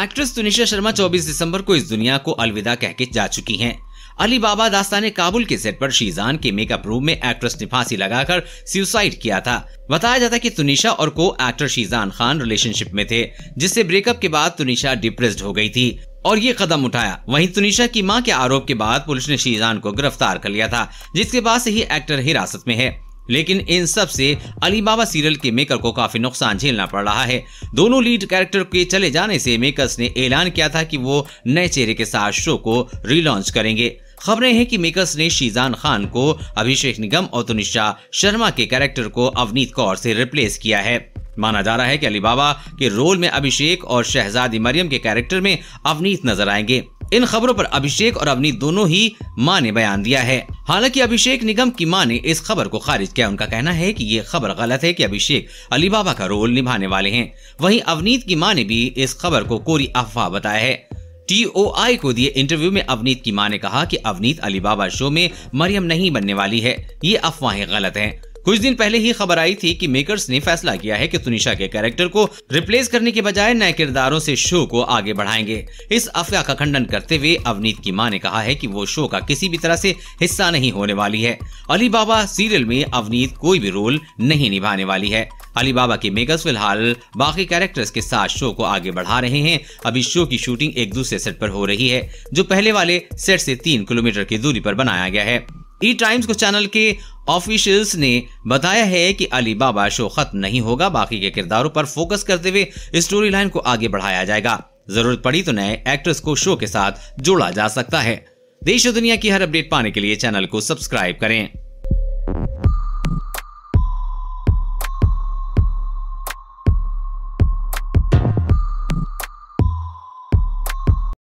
Actress Tunisha Sharma 24 दिसंबर को इस दुनिया को अलविदा कह के जा चुकी हैं। अली बाबा दास्तान ने काबुल के सेट पर शीजान के मेकअप रूम में एक्ट्रेस ने फांसी लगाकर सुसाइड किया था बताया जाता कि तुनिशा और को एक्टर शीजान खान रिलेशनशिप में थे जिससे ब्रेकअप के बाद तुनिशा डिप्रेस्ड हो गई थी और ये कदम उठाया वहीं तुनिशा की मां के आरोप के बाद पुलिस ने शीजान को गिरफ्तार कर लिया था जिसके बाद से ही एक्टर हिरासत में है लेकिन इन सब से अलीबाबा सीरियल के मेकर को काफी नुकसान झेलना पड़ रहा है दोनों लीड कैरेक्टर के चले जाने से मेकर्स ने ऐलान किया था कि वो नए चेहरे के साथ शो को रिलॉन्च करेंगे खबरें हैं कि मेकर्स ने शीजान खान को अभिषेक निगम और तुनिशा शर्मा के कैरेक्टर को अवनीत कौर से रिप्लेस किया है माना जा रहा है कि अलीबाबा के रोल में अभिषेक और शहजादी मरियम के कैरेक्टर में अवनीत नजर आएंगे इन खबरों पर अभिषेक और अवनीत दोनों ही माँ ने बयान दिया है हालांकि अभिषेक निगम की मां ने इस खबर को खारिज किया उनका कहना है कि ये खबर गलत है कि अभिषेक अलीबाबा का रोल निभाने वाले हैं वहीं अवनीत की मां ने भी इस खबर को कोरी अफवाह बताया है टीओआई को दिए इंटरव्यू में अवनीत की मां ने कहा कि अवनीत अलीबाबा शो में मरियम नहीं बनने वाली है ये अफवाहें गलत हैं कुछ दिन पहले ही खबर आई थी कि मेकर्स ने फैसला किया है कि सुनिशा के कैरेक्टर को रिप्लेस करने के बजाय नए किरदारों से शो को आगे बढ़ाएंगे इस अफवाह का खंडन करते हुए अवनीत की मां ने कहा है कि वो शो का किसी भी तरह से हिस्सा नहीं होने वाली है अली बाबा सीरियल में अवनीत कोई भी रोल नहीं निभाने वाली है अली बाबा के मेकर्स फिलहाल बाकी कैरेक्टर्स के साथ शो को आगे बढ़ा रहे हैं अभी शो की शूटिंग एक दूसरे सेट पर हो रही है जो पहले वाले सेट से तीन किलोमीटर की दूरी पर बनाया गया है ई टाइम्स को चैनल के ऑफिशियल्स ने बताया है कि बाबा शो खत्म नहीं होगा बाकी के किरदारों पर फोकस करते हुए स्टोरी लाइन को आगे बढ़ाया जाएगा जरूरत पड़ी तो नए एक्ट्रेस को शो के साथ जोड़ा जा सकता है देश और दुनिया की हर अपडेट पाने के लिए चैनल को सब्सक्राइब करें